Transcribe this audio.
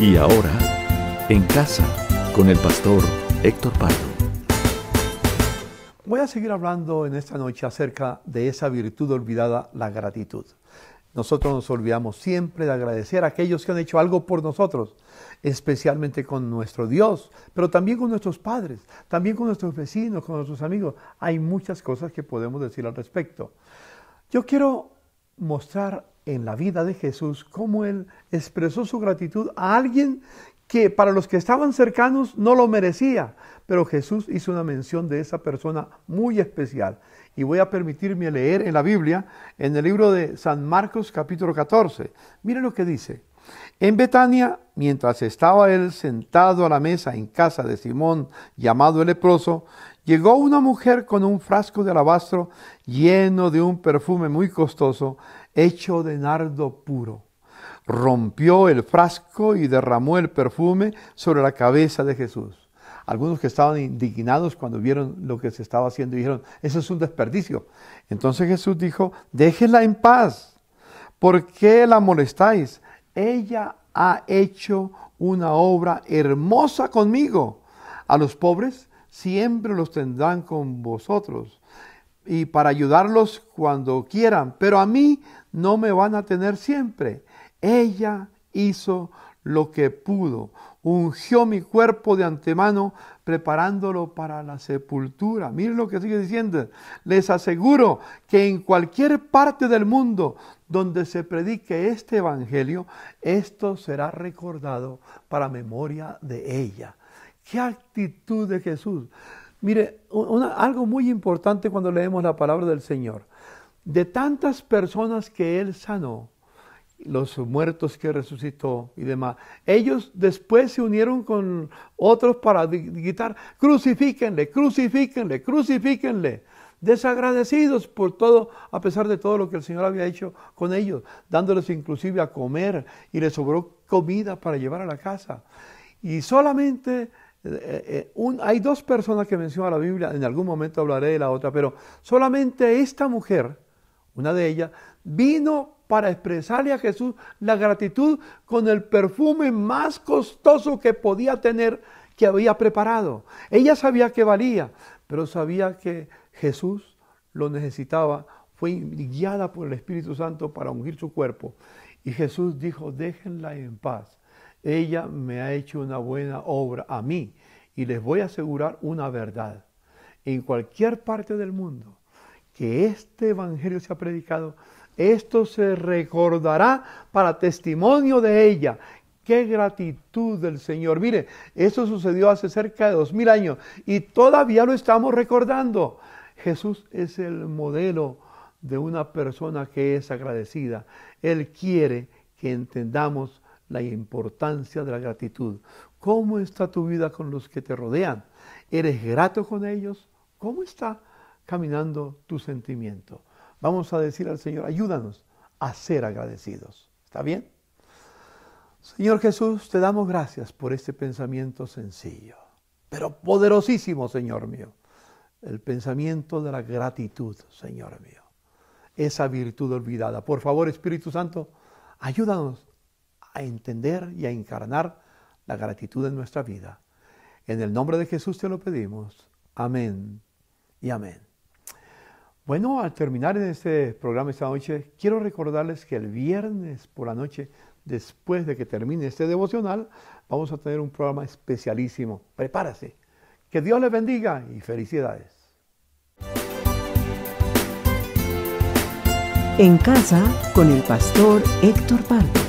Y ahora, en casa, con el pastor Héctor Pardo. Voy a seguir hablando en esta noche acerca de esa virtud olvidada, la gratitud. Nosotros nos olvidamos siempre de agradecer a aquellos que han hecho algo por nosotros, especialmente con nuestro Dios, pero también con nuestros padres, también con nuestros vecinos, con nuestros amigos. Hay muchas cosas que podemos decir al respecto. Yo quiero mostrar en la vida de Jesús, cómo él expresó su gratitud a alguien que para los que estaban cercanos no lo merecía, pero Jesús hizo una mención de esa persona muy especial. Y voy a permitirme leer en la Biblia, en el libro de San Marcos capítulo 14. Mire lo que dice. En Betania, mientras estaba él sentado a la mesa en casa de Simón, llamado el leproso, llegó una mujer con un frasco de alabastro lleno de un perfume muy costoso hecho de nardo puro. Rompió el frasco y derramó el perfume sobre la cabeza de Jesús. Algunos que estaban indignados cuando vieron lo que se estaba haciendo dijeron, eso es un desperdicio. Entonces Jesús dijo, déjela en paz. ¿Por qué la molestáis? Ella ha hecho una obra hermosa conmigo. A los pobres siempre los tendrán con vosotros y para ayudarlos cuando quieran, pero a mí no me van a tener siempre. Ella hizo lo que pudo, ungió mi cuerpo de antemano, preparándolo para la sepultura. Miren lo que sigue diciendo. Les aseguro que en cualquier parte del mundo donde se predique este evangelio, esto será recordado para memoria de ella. ¿Qué actitud de Jesús? Mire, algo muy importante cuando leemos la palabra del Señor. De tantas personas que Él sanó, los muertos que resucitó y demás, ellos después se unieron con otros para gritar, crucifíquenle, crucifíquenle, crucifíquenle. Desagradecidos por todo, a pesar de todo lo que el Señor había hecho con ellos, dándoles inclusive a comer y les sobró comida para llevar a la casa. Y solamente eh, eh, eh, hay dos personas que menciona la Biblia, en algún momento hablaré de la otra, pero solamente esta mujer, una de ellas, vino para expresarle a Jesús la gratitud con el perfume más costoso que podía tener, que había preparado. Ella sabía que valía, pero sabía que Jesús lo necesitaba. Fue guiada por el Espíritu Santo para ungir su cuerpo. Y Jesús dijo, déjenla en paz. Ella me ha hecho una buena obra a mí y les voy a asegurar una verdad. En cualquier parte del mundo que este Evangelio se ha predicado, esto se recordará para testimonio de ella. Qué gratitud del Señor. Mire, eso sucedió hace cerca de dos mil años y todavía lo estamos recordando. Jesús es el modelo de una persona que es agradecida. Él quiere que entendamos la importancia de la gratitud. ¿Cómo está tu vida con los que te rodean? ¿Eres grato con ellos? ¿Cómo está caminando tu sentimiento? Vamos a decir al Señor, ayúdanos a ser agradecidos. ¿Está bien? Señor Jesús, te damos gracias por este pensamiento sencillo, pero poderosísimo, Señor mío. El pensamiento de la gratitud, Señor mío. Esa virtud olvidada. Por favor, Espíritu Santo, ayúdanos a entender y a encarnar la gratitud en nuestra vida. En el nombre de Jesús te lo pedimos. Amén y amén. Bueno, al terminar en este programa esta noche, quiero recordarles que el viernes por la noche, después de que termine este devocional, vamos a tener un programa especialísimo. Prepárese. Que Dios les bendiga y felicidades. En casa con el pastor Héctor Parque.